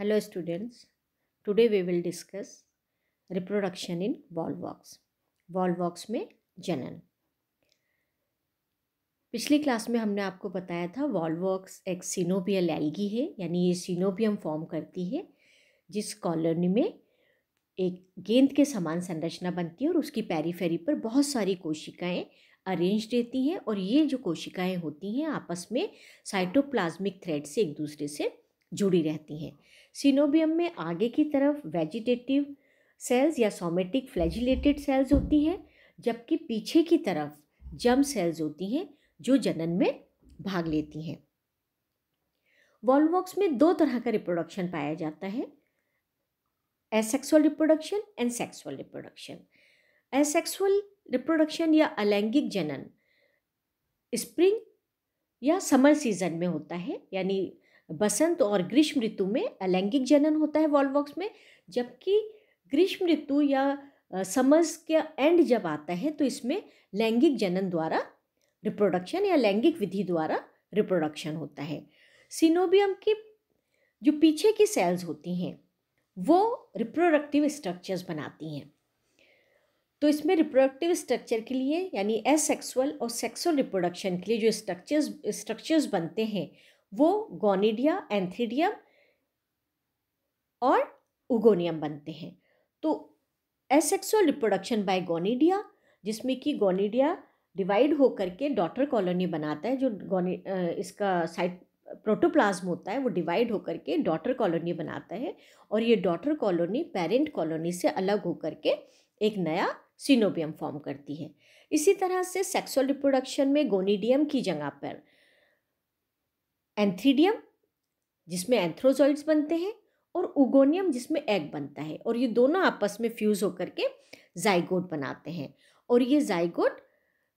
Hello students, today we will discuss reproduction in Volvox. Volvox में जनन पिछली class में हमने आपको बताया था वॉलवॉक्स एक सीनोबियल एल्गी है यानी ये सीनोबियम फॉर्म करती है जिस कॉलोनी में एक गेंद के समान संरचना बनती है और उसकी पेरीफेरी पर बहुत सारी कोशिकाएँ अरेंज रहती हैं और ये जो कोशिकाएँ होती हैं आपस में साइटोप्लाज्मिक थ्रेड से एक दूसरे से जुड़ी रहती हैं सिनोबियम में आगे की तरफ वेजिटेटिव सेल्स या सोमेटिक फ्लैजिलेटेड सेल्स होती हैं जबकि पीछे की तरफ जम सेल्स होती हैं जो जनन में भाग लेती हैं वॉलवॉक्स में दो तरह का रिप्रोडक्शन पाया जाता है asexual reproduction and sexual reproduction asexual reproduction या अलैंगिक जनन स्प्रिंग या समर सीजन में होता है यानी बसंत और ग्रीष्म ऋतु में अलैंगिक जनन होता है वॉलवॉक्स में जबकि ग्रीष्म ऋतु या समर्स के एंड जब आता है तो इसमें लैंगिक जनन द्वारा रिप्रोडक्शन या लैंगिक विधि द्वारा रिप्रोडक्शन होता है सिनोबियम की जो पीछे की सेल्स होती हैं वो रिप्रोडक्टिव स्ट्रक्चर्स बनाती हैं तो इसमें रिप्रोडक्टिव स्ट्रक्चर के लिए यानी एसेक्सुअल और सेक्सुअल रिप्रोडक्शन के लिए जो स्ट्रक्चर्स स्ट्रक्चर्स बनते हैं वो गोनिडिया एंथीडियम और उगोनियम बनते हैं तो एसेक्सुअल रिप्रोडक्शन बाय गोनिडिया जिसमें कि गोनिडिया डिवाइड होकर के डॉटर कॉलोनी बनाता है जो गोनी इसका साइट प्रोटोप्लाज्म होता है वो डिवाइड होकर के डॉटर कॉलोनी बनाता है और ये डॉटर कॉलोनी पेरेंट कॉलोनी से अलग होकर के एक नया सिनोबियम फॉर्म करती है इसी तरह से सेक्सुअल रिप्रोडक्शन में गोनीडियम की जगह पर एंथ्रीडियम जिसमें एंथ्रोजॉइड्स बनते हैं और उगोनियम जिसमें एग बनता है और ये दोनों आपस में फ्यूज़ होकर के जाइगोट बनाते हैं और ये जाइगोट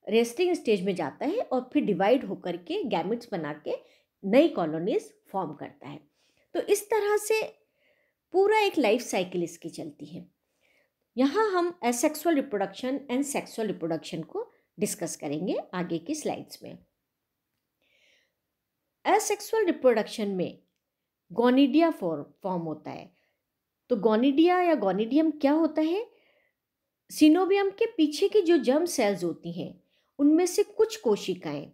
रेस्टिंग स्टेज में जाता है और फिर डिवाइड होकर के गैमिट्स बना के नई कॉलोनीज फॉर्म करता है तो इस तरह से पूरा एक लाइफ साइकिल इसकी चलती है यहाँ हम asexual reproduction and sexual reproduction को डिस्कस करेंगे आगे की स्लाइड्स में असेक्सुअल रिप्रोडक्शन में गोनीडिया फॉर्म होता है तो गोनीडिया या गोनीडियम क्या होता है सिनोबियम के पीछे की जो जर्म सेल्स होती हैं उनमें से कुछ कोशिकाएं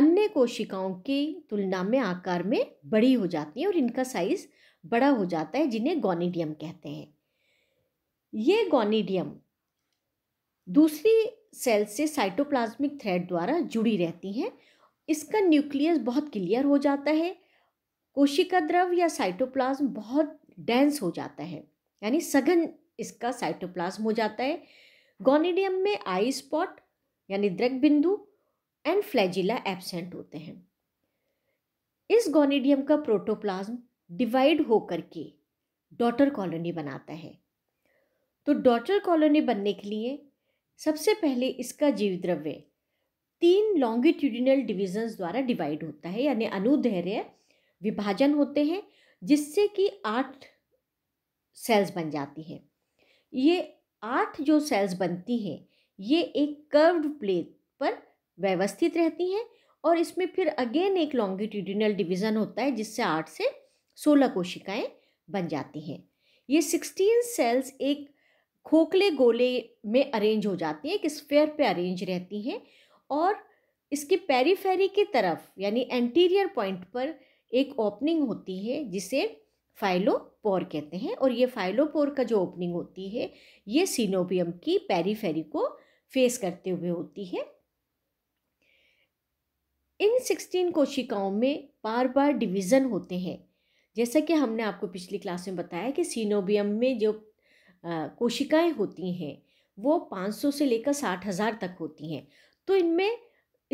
अन्य कोशिकाओं की तुलना में आकार में बड़ी हो जाती हैं और इनका साइज बड़ा हो जाता है जिन्हें गोनीडियम कहते हैं ये गोनीडियम दूसरी सेल से साइटोप्लाज्मिक थ्रेड द्वारा जुड़ी रहती हैं इसका न्यूक्लियस बहुत क्लियर हो जाता है कोशिका द्रव या साइटोप्लाज्म बहुत डेंस हो जाता है यानी सघन इसका साइटोप्लाज्म हो जाता है गोनेडियम में आई स्पॉट यानी द्रग बिंदु एंड फ्लैजिला एबसेंट होते हैं इस गोनीडियम का प्रोटोप्लाज्म डिवाइड होकर के डॉटर कॉलोनी बनाता है तो डॉटर कॉलोनी बनने के लिए सबसे पहले इसका जीव द्रव्य तीन लॉन्गिट्यूडिनल डिविजन्स द्वारा डिवाइड होता है यानी अनुधैर्य विभाजन होते हैं जिससे कि आठ सेल्स बन जाती हैं ये आठ जो सेल्स बनती हैं ये एक कर्व्ड प्लेट पर व्यवस्थित रहती हैं और इसमें फिर अगेन एक लॉन्गिट्यूडिनल डिवीज़न होता है जिससे आठ से सोलह कोशिकाएं बन जाती हैं ये सिक्सटीन सेल्स एक खोखले गोले में अरेंज हो जाती हैं एक स्फेयर पे अरेंज रहती हैं और इसके पेरीफेरी की तरफ यानी एंटीरियर पॉइंट पर एक ओपनिंग होती है जिसे फाइलोपोर कहते हैं और ये फाइलोपोर का जो ओपनिंग होती है ये सीनोबियम की पेरीफेरी को फेस करते हुए होती है इन सिक्सटीन कोशिकाओं में बार बार डिवीज़न होते हैं जैसा कि हमने आपको पिछली क्लास में बताया कि सीनोबियम में जो कोशिकाएं होती हैं वो 500 से लेकर साठ हज़ार तक होती हैं तो इनमें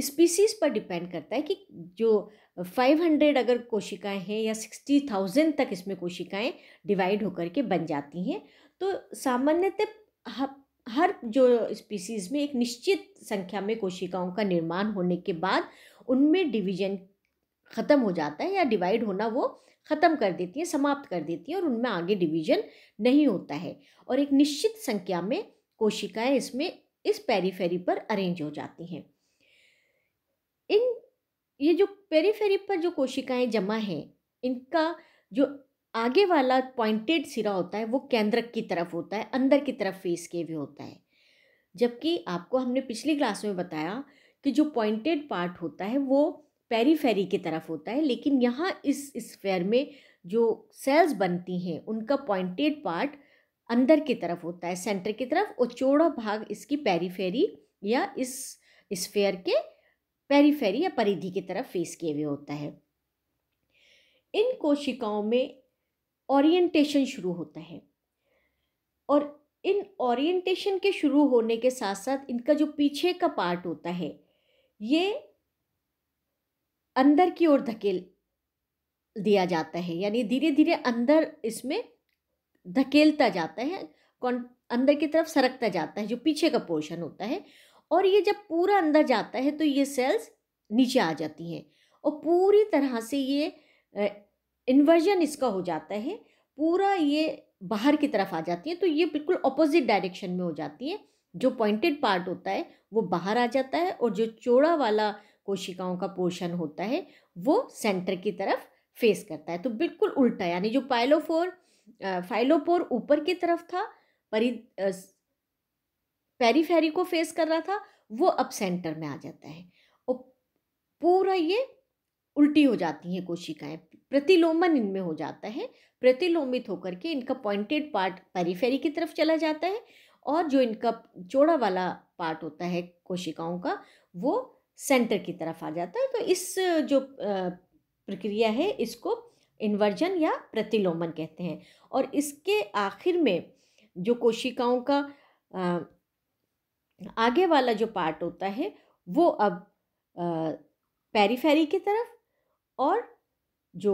स्पीसीज पर डिपेंड करता है कि जो 500 अगर कोशिकाएं हैं या 60,000 तक इसमें कोशिकाएं डिवाइड होकर के बन जाती हैं तो सामान्यतः हर जो स्पीसीज़ में एक निश्चित संख्या में कोशिकाओं का निर्माण होने के बाद उनमें डिवीजन ख़त्म हो जाता है या डिवाइड होना वो ख़त्म कर देती है समाप्त कर देती है और उनमें आगे डिवीजन नहीं होता है और एक निश्चित संख्या में कोशिकाएं इसमें इस पेरीफेरी पर अरेंज हो जाती हैं इन ये जो पेरीफेरी पर जो कोशिकाएं जमा हैं इनका जो आगे वाला पॉइंटेड सिरा होता है वो केंद्रक की तरफ होता है अंदर की तरफ फेस के भी होता है जबकि आपको हमने पिछली क्लास में बताया कि जो पॉइंटेड पार्ट होता है वो पेरीफेरी की तरफ होता है लेकिन यहाँ इस स्फेयर में जो सेल्स बनती हैं उनका पॉइंटेड पार्ट अंदर की तरफ होता है सेंटर की तरफ और चौड़ा भाग इसकी पेरीफेरी या इस स्फेयर के पेरीफेरी या परिधि की तरफ फेस किए हुए होता है इन कोशिकाओं में ओरिएंटेशन शुरू होता है और इन ओरिएंटेशन के शुरू होने के साथ साथ इनका जो पीछे का पार्ट होता है ये अंदर की ओर धकेल दिया जाता है यानी धीरे धीरे अंदर इसमें धकेलता जाता है अंदर की तरफ सरकता जाता है जो पीछे का पोर्शन होता है और ये जब पूरा अंदर जाता है तो ये सेल्स नीचे आ जाती हैं और पूरी तरह से ये इन्वर्जन इसका हो जाता है पूरा ये बाहर की तरफ आ जाती है तो ये बिल्कुल अपोजिट डायरेक्शन में हो जाती है जो पॉइंटेड पार्ट होता है वो बाहर आ जाता है और जो चौड़ा वाला कोशिकाओं का पोर्शन होता है वो सेंटर की तरफ फेस करता है तो बिल्कुल उल्टा यानी जो पाइलोफोर फाइलोपोर ऊपर की तरफ था परि पेरीफेरी को फेस कर रहा था वो अब सेंटर में आ जाता है और पूरा ये उल्टी हो जाती हैं कोशिकाएं प्रतिलोमन इनमें हो जाता है प्रतिलोमित होकर के इनका पॉइंटेड पार्ट पेरीफेरी की तरफ चला जाता है और जो इनका चौड़ा वाला पार्ट होता है कोशिकाओं का वो सेंटर की तरफ आ जाता है तो इस जो प्रक्रिया है इसको इन्वर्जन या प्रतिलोमन कहते हैं और इसके आखिर में जो कोशिकाओं का आगे वाला जो पार्ट होता है वो अब पेरीफेरी की तरफ और जो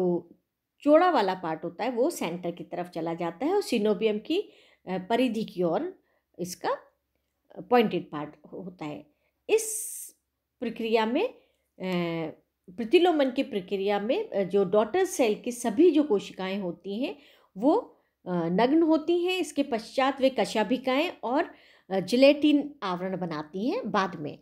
चौड़ा वाला पार्ट होता है वो सेंटर की तरफ चला जाता है और सिनोबियम की परिधि की ओर इसका पॉइंटेड पार्ट होता है इस प्रक्रिया में प्रतिलोमन की प्रक्रिया में जो डॉटर सेल की सभी जो कोशिकाएं होती हैं वो नग्न होती हैं इसके पश्चात वे कशाभिकाएँ और जिलेटिन आवरण बनाती हैं बाद में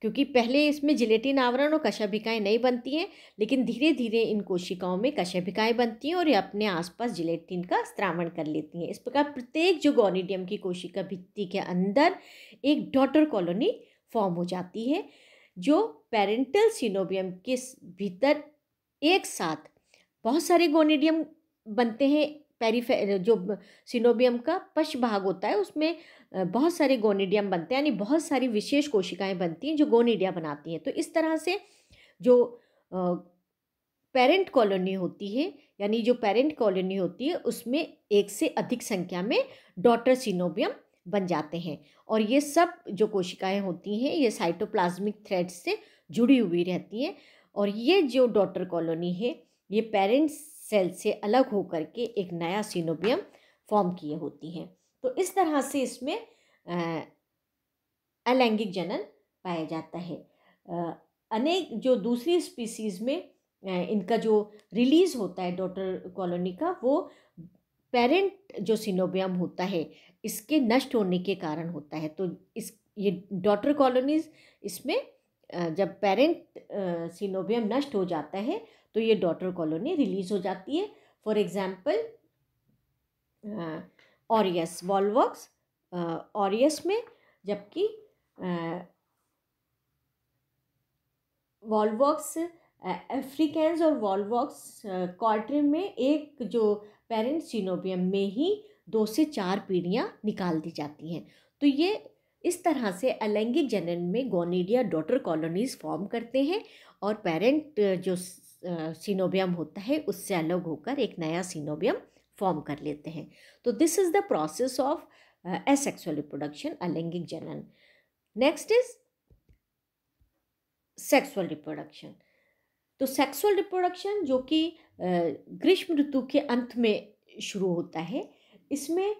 क्योंकि पहले इसमें जिलेटिन आवरण और कशाभिकाएँ नहीं बनती हैं लेकिन धीरे धीरे इन कोशिकाओं में कशाभिकाएँ बनती हैं और ये अपने आसपास जिलेटिन का स्त्रावण कर लेती हैं इस प्रकार प्रत्येक जो गोनीडियम की कोशिका भित्ति के अंदर एक डॉटर कॉलोनी फॉर्म हो जाती है जो पेरेंटल सिनोबियम के भीतर एक साथ बहुत सारे गोनेडियम बनते हैं पेरीफे जो सिनोबियम का पश भाग होता है उसमें बहुत सारे गोनेडियम बनते हैं यानी बहुत सारी विशेष कोशिकाएं बनती हैं जो गोनेडिया बनाती हैं तो इस तरह से जो पेरेंट कॉलोनी होती है यानी जो पेरेंट कॉलोनी होती है उसमें एक से अधिक संख्या में डॉटर सिनोबियम बन जाते हैं और ये सब जो कोशिकाएं होती हैं ये साइटोप्लाज्मिक थ्रेड से जुड़ी हुई रहती हैं और ये जो डॉटर कॉलोनी है ये पेरेंट्स सेल से अलग होकर के एक नया सीनोबियम फॉर्म किए होती हैं तो इस तरह से इसमें अलैंगिक जनन पाया जाता है अनेक जो दूसरी स्पीसीज़ में इनका जो रिलीज़ होता है डॉटर कॉलोनी का वो पेरेंट जो सिनोबियम होता है इसके नष्ट होने के कारण होता है तो इस ये डॉटर कॉलोनीज इसमें जब पेरेंट सिनोबियम नष्ट हो जाता है तो ये डॉटर कॉलोनी रिलीज हो जाती है for example aureus Volvox aureus में जबकि वॉलवॉक्स अफ्रीकन्स और वॉलवॉक्स क्वार्टर में एक जो पेरेंट सिनोबियम में ही दो से चार पीढ़ियाँ निकाल दी जाती हैं तो ये इस तरह से अलैंगिक जनन में गोनीडिया डॉटर कॉलोनीज फॉर्म करते हैं और पेरेंट जो सिनोबियम होता है उससे अलग होकर एक नया सीनोबियम फॉर्म कर लेते हैं तो this is the process of asexual reproduction अलैंगिक जनन नेक्स्ट इज सेक्सुअल रिप्रोडक्शन तो सेक्सुअल रिप्रोडक्शन जो कि ग्रीष्म ऋतु के अंत में शुरू होता है इसमें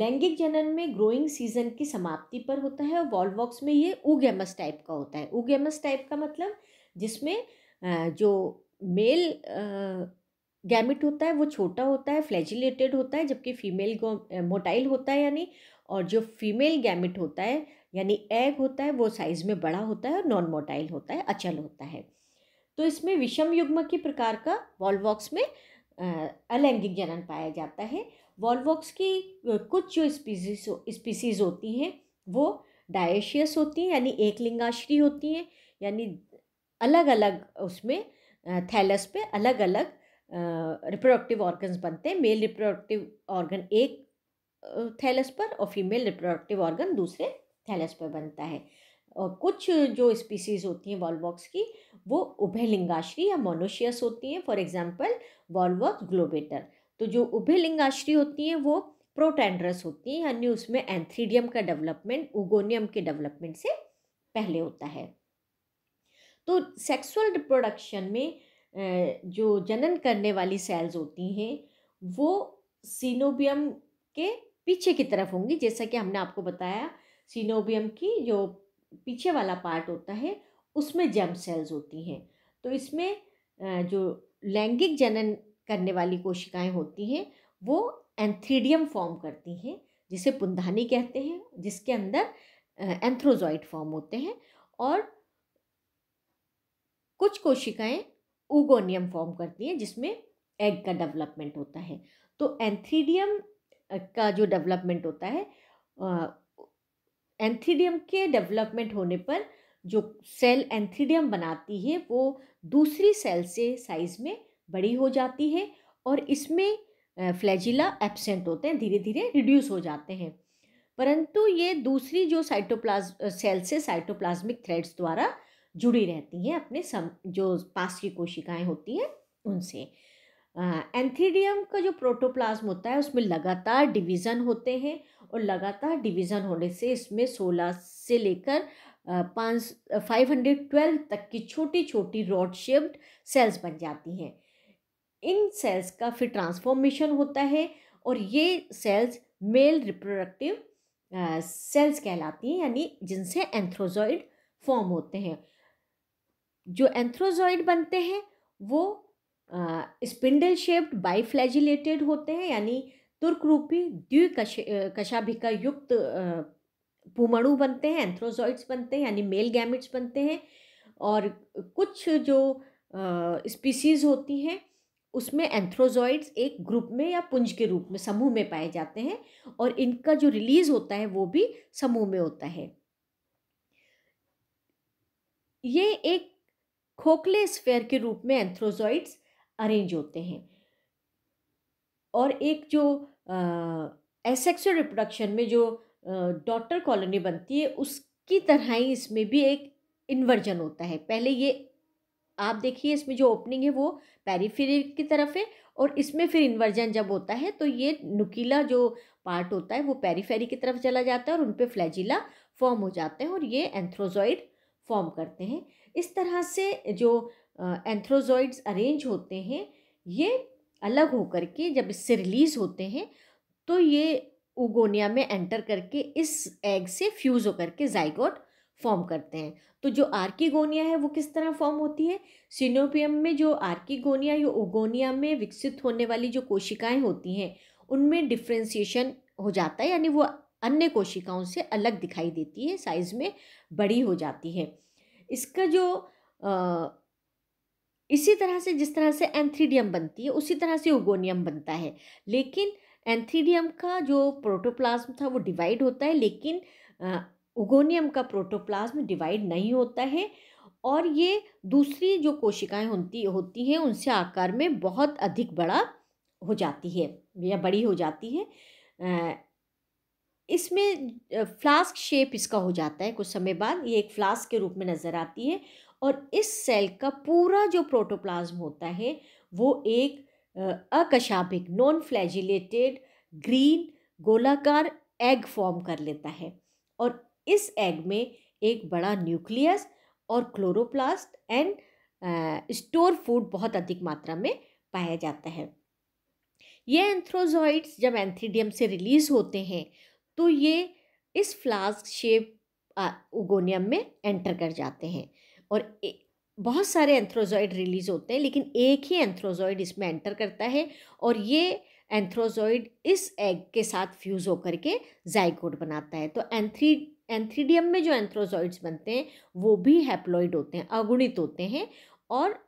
लैंगिक जनन में ग्रोइंग सीजन की समाप्ति पर होता है और वॉलवॉक्स में ये उगेमस टाइप का होता है उगेमस टाइप का मतलब जिसमें जो मेल गैमिट होता है वो छोटा होता है फ्लैजिलेटेड होता है जबकि फीमेल मोटाइल होता है यानी और जो फीमेल गैमिट होता है यानी एग होता है वो साइज़ में बड़ा होता है और नॉन मोटाइल होता है अचल होता है तो इसमें विषम युग्म के प्रकार का वॉलवॉक्स में अलैंगिक जनन पाया जाता है वॉलवॉक्स की कुछ जो स्पीसीज स्पीसीज़ होती हैं वो डायशियस होती हैं यानी एक लिंगाश्री होती हैं यानी अलग अलग उसमें थैलस पे अलग अलग रिप्रोडक्टिव ऑर्गन्स बनते हैं मेल रिप्रोडक्टिव ऑर्गन एक थैलस पर और फीमेल रिप्रोडक्टिव ऑर्गन दूसरे थैलस पर बनता है और कुछ जो स्पीसीज होती हैं वॉलवॉक्स की वो उभयलिंगाश्री या मोनोशियस होती हैं फॉर एग्जांपल वॉलवॉक्स ग्लोबेटर तो जो लिंगाश्री होती हैं वो प्रोटेंड्रस होती हैं यानी उसमें एंथ्रीडियम का डेवलपमेंट उगोनियम के डेवलपमेंट से पहले होता है तो सेक्सुअल रिप्रोडक्शन में जो जनन करने वाली सेल्स होती हैं वो सीनोबियम के पीछे की तरफ होंगी जैसा कि हमने आपको बताया सीनोबियम की जो पीछे वाला पार्ट होता है उसमें जम सेल्स होती हैं तो इसमें जो लैंगिक जनन करने वाली कोशिकाएं होती हैं वो एंथ्रीडियम फॉर्म करती हैं जिसे पुंधानी कहते हैं जिसके अंदर एंथ्रोजॉइड फॉर्म होते हैं और कुछ कोशिकाएं उगोनियम फॉर्म करती हैं जिसमें एग का डेवलपमेंट होता है तो एंथ्रीडियम का जो डेवलपमेंट होता है एंथ्रीडियम के डेवलपमेंट होने पर जो सेल एंथ्रीडियम बनाती है वो दूसरी सेल से साइज़ में बड़ी हो जाती है और इसमें फ्लैजिला एबसेंट होते हैं धीरे धीरे रिड्यूस हो जाते हैं परंतु ये दूसरी जो साइटोप्लाज सेल से साइटोप्लाज्मिक थ्रेड्स द्वारा जुड़ी रहती हैं अपने सम जो पास की कोशिकाएं होती हैं उनसे एंथीडियम का जो प्रोटोप्लाज्म होता है उसमें लगातार डिवीज़न होते हैं और लगातार डिवीज़न होने से इसमें सोलह से लेकर पाँच फाइव हंड्रेड ट्वेल्व तक की छोटी छोटी रॉड शेप्ड सेल्स बन जाती हैं इन सेल्स का फिर ट्रांसफॉर्मेशन होता है और ये सेल्स मेल रिप्रोडक्टिव सेल्स कहलाती हैं यानी जिनसे एंथ्रोजॉइड फॉर्म होते हैं जो एंथ्रोजॉइड बनते हैं वो स्पिंडल शेप्ड बाईफ्लैजिलेटेड होते हैं यानी तुर्क रूपी द्वि कशाभिका युक्त पुमणु बनते हैं एंथ्रोजॉइड्स बनते हैं यानी मेल गैमिट्स बनते हैं और कुछ जो स्पीसीज़ होती हैं उसमें एंथ्रोजॉइड्स एक ग्रुप में या पुंज के रूप में समूह में पाए जाते हैं और इनका जो रिलीज होता है वो भी समूह में होता है ये एक खोखले स्फेयर के रूप में एंथ्रोजॉइड्स अरेंज होते हैं और एक जो एसेक्सुअल रिप्रोडक्शन में जो डॉटर कॉलोनी बनती है उसकी तरह ही इसमें भी एक इन्वर्जन होता है पहले ये आप देखिए इसमें जो ओपनिंग है वो पेरीफेरी की तरफ है और इसमें फिर इन्वर्जन जब होता है तो ये नुकीला जो पार्ट होता है वो पेरीफेरी की तरफ चला जाता है और उन पर फ्लैजिला फॉर्म हो जाते हैं और ये एंथ्रोजॉइड फॉर्म करते हैं इस तरह से जो एंथ्रोजॉइड्स अरेंज होते हैं ये अलग होकर के जब इससे रिलीज़ होते हैं तो ये उगोनिया में एंटर करके इस एग से फ्यूज़ होकर के जाइगोट फॉर्म करते हैं तो जो आर्कीगोनिया है वो किस तरह फॉर्म होती है सिनोपियम में जो आर्कीगोनिया या ओगोनिया में विकसित होने वाली जो कोशिकाएं होती हैं उनमें डिफ्रेंसीशन हो जाता है यानी वो अन्य कोशिकाओं से अलग दिखाई देती है साइज में बड़ी हो जाती है इसका जो आ, इसी तरह से जिस तरह से एंथ्रीडियम बनती है उसी तरह से ओगोनियम बनता है लेकिन एंथीडियम का जो प्रोटोप्लाज्म था वो डिवाइड होता है लेकिन उगोनियम का प्रोटोप्लाज्म डिवाइड नहीं होता है और ये दूसरी जो कोशिकाएं होती होती हैं उनसे आकार में बहुत अधिक बड़ा हो जाती है या बड़ी हो जाती है इसमें फ्लास्क शेप इसका हो जाता है कुछ समय बाद ये एक फ्लास्क के रूप में नज़र आती है और इस सेल का पूरा जो प्रोटोप्लाज्म होता है वो एक अकशाबिक नॉन फ्लैजिलेटेड ग्रीन गोलाकार एग फॉर्म कर लेता है और इस एग में एक बड़ा न्यूक्लियस और क्लोरोप्लास्ट एंड स्टोर फूड बहुत अधिक मात्रा में पाया जाता है ये एंथ्रोजॉइड्स जब एंथ्रीडियम से रिलीज़ होते हैं तो ये इस फ्लास्क शेप उगोनियम में एंटर कर जाते हैं और ए, बहुत सारे एंथ्रोजॉइड रिलीज़ होते हैं लेकिन एक ही एंथ्रोजॉइड इसमें एंटर करता है और ये एंथ्रोजॉइड इस एग के साथ फ्यूज़ होकर के जाइकोड बनाता है तो एंथ्री एंथ्रीडियम में जो एंथ्रोजॉइड्स बनते हैं वो भी हैप्लॉइड होते हैं अगुणित होते हैं और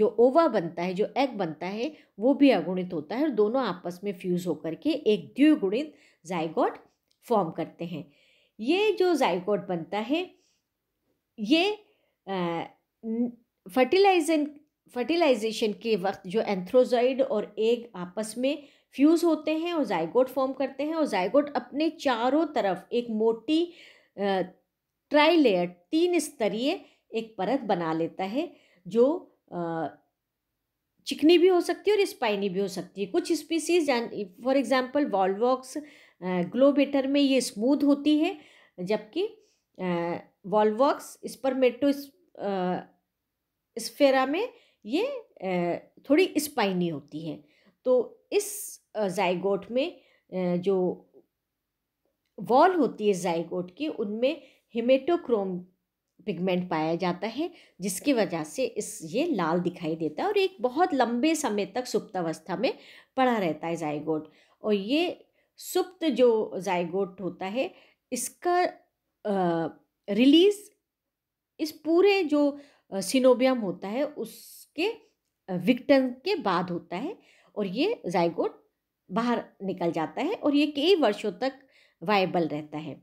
जो ओवा बनता है जो एग बनता है वो भी अगुणित होता है और दोनों आपस में फ्यूज़ होकर के एक द्विगुणित जायगोट फॉर्म करते हैं ये जो जायगोट बनता है ये फर्टिलाइजन फर्टिलाइजेशन के वक्त जो एंथ्रोजॉइड और एग आपस में फ्यूज़ होते हैं और जाइगोट फॉर्म करते हैं और जाइगोट अपने चारों तरफ एक मोटी ट्राई लेयर तीन स्तरीय एक परत बना लेता है जो चिकनी भी हो सकती है और स्पाइनी भी हो सकती है कुछ species for example Volvox globator में ये स्मूथ होती है जबकि वॉलवॉक्स स्पर्मेटो स्फेरा में ये थोड़ी स्पाइनी होती है तो इस जाइगोट में जो वॉल होती है जाइगोट की उनमें हिमेटोक्रोम पिगमेंट पाया जाता है जिसकी वजह से इस ये लाल दिखाई देता है और एक बहुत लंबे समय तक सुप्त अवस्था में पड़ा रहता है जाइगोट और ये सुप्त जो जाइगोट होता है इसका आ, रिलीज इस पूरे जो सिनोबियम होता है उसके विक्टन के बाद होता है और ये जाइगोट बाहर निकल जाता है और ये कई वर्षों तक वाइबल रहता है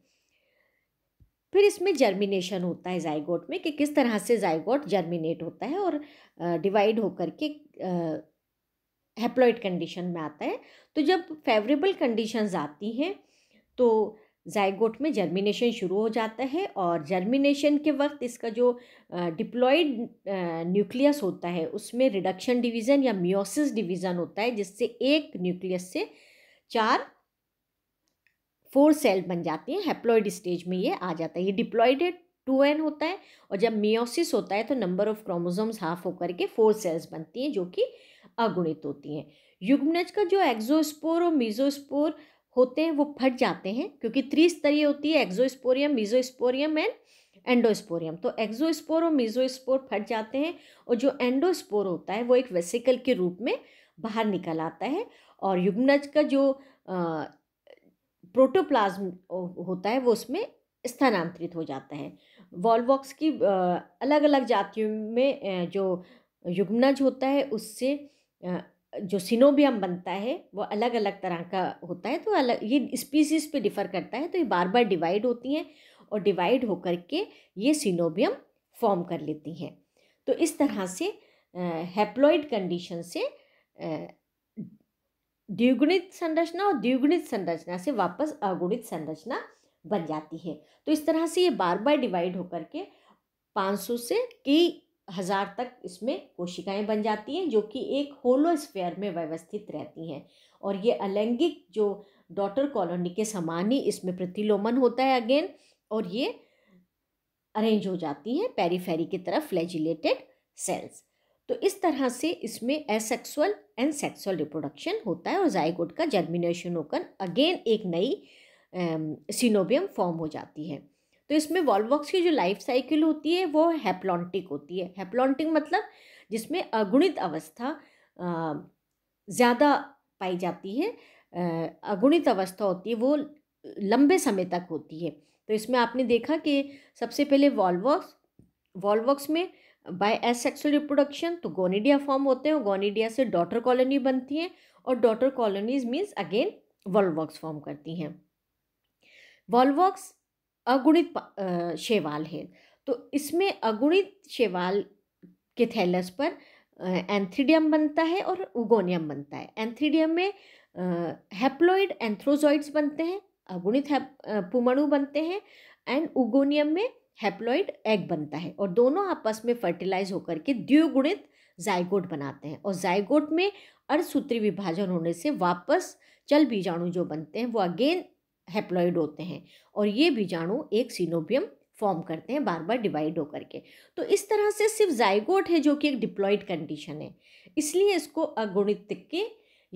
फिर इसमें जर्मिनेशन होता है जाइगोट में कि किस तरह से जाइगोट जर्मिनेट होता है और डिवाइड होकर के हेप्लॉइड कंडीशन में आता है तो जब फेवरेबल कंडीशंस आती हैं तो जाइगोट में जर्मिनेशन शुरू हो जाता है और जर्मिनेशन के वक्त इसका जो डिप्लॉयड न्यूक्लियस होता है उसमें रिडक्शन डिवीज़न या म्योसिस डिवीज़न होता है जिससे एक न्यूक्लियस से चार फोर सेल बन जाती हैं हेप्लॉइड स्टेज में ये आ जाता है ये डिप्लॉइडेड टू एन होता है और जब मियोसिस होता है तो नंबर ऑफ क्रोमोजोम्स हाफ होकर के फोर सेल्स बनती हैं जो कि अगुणित होती हैं युग्मनज का जो एक्जोस्पोर और मिजोस्पोर होते हैं वो फट जाते हैं क्योंकि त्रिस्तरीय होती है एक्जोस्पोरियम मिजोस्पोरियम एंड एंडोस्पोरियम तो एक्जोस्पोर और मिजोस्पोर फट जाते हैं और जो एंडोस्पोर होता है वो एक वेसिकल के रूप में बाहर निकल आता है और युग्मनज का जो प्रोटोप्लाज्म होता है वो उसमें स्थानांतरित हो जाता है वॉलवॉक्स की अलग अलग जातियों में जो युग्मनज होता है उससे जो सिनोबियम बनता है वो अलग अलग तरह का होता है तो अलग ये स्पीसीज पे डिफ़र करता है तो ये बार बार डिवाइड होती हैं और डिवाइड होकर के ये सिनोबियम फॉर्म कर लेती हैं तो इस तरह से हैप्लॉइड कंडीशन से द्विगुणित संरचना और द्विगुणित संरचना से वापस अगुणित संरचना बन जाती है तो इस तरह से ये बार बार डिवाइड होकर के 500 से कई हजार तक इसमें कोशिकाएं बन जाती हैं जो कि एक होलो में व्यवस्थित रहती हैं और ये अलैंगिक जो डॉटर कॉलोनी के समान ही इसमें प्रतिलोमन होता है अगेन और ये अरेंज हो जाती हैं पेरीफेरी की तरफ फ्लैजिलेटेड सेल्स तो इस तरह से इसमें एसेक्सुअल एंड सेक्सुअल रिप्रोडक्शन होता है और जायकोड का जर्मिनेशन होकर अगेन एक नई सिनोबियम फॉर्म हो जाती है तो इसमें वॉल्वॉक्स की जो लाइफ साइकिल होती है वो हैप्लॉन्टिक होती है हैप्लॉन्टिक मतलब जिसमें अगुणित अवस्था ज़्यादा पाई जाती है अगुणित अवस्था होती है वो लंबे समय तक होती है तो इसमें आपने देखा कि सबसे पहले वॉल्वॉक्स वॉल्वॉक्स में बाय एसेक्सुअल रिप्रोडक्शन तो गोनीडिया फॉर्म होते हैं गोनीडिया से डॉटर कॉलोनी बनती हैं और daughter colonies means again Volvox form करती हैं वॉलवॉक्स अगुणित शेवाल है तो इसमें अगुणित शेवाल के थैलस पर एंथ्रीडियम बनता है और उगोनियम बनता है एंथ्रीडियम में हैप्लोइड एंथ्रोजॉइड्स बनते हैं अगुणित पुमणु बनते हैं एंड उगोनियम में हैप्लॉइड एग बनता है और दोनों आपस में फर्टिलाइज होकर के द्विगुणित जायगोट बनाते हैं और जायगोट में अर्धसूत्री विभाजन होने से वापस चल बीजाणु जो बनते हैं वो अगेन हैप्लॉइड होते हैं और ये बीजाणु एक सीनोबियम फॉर्म करते हैं बार बार डिवाइड होकर के तो इस तरह से सिर्फ जायगोट है जो कि एक डिप्लॉयड कंडीशन है इसलिए इसको अगुणित के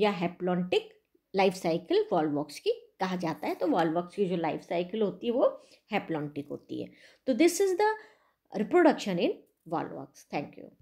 या हैप्लॉन्टिक लाइफ साइकिल वॉलवॉक्स की कहा जाता है तो वॉलवक्स की जो लाइफ साइकिल होती है वो हैप्लॉन्टिक होती है तो this is the reproduction in Volvox thank you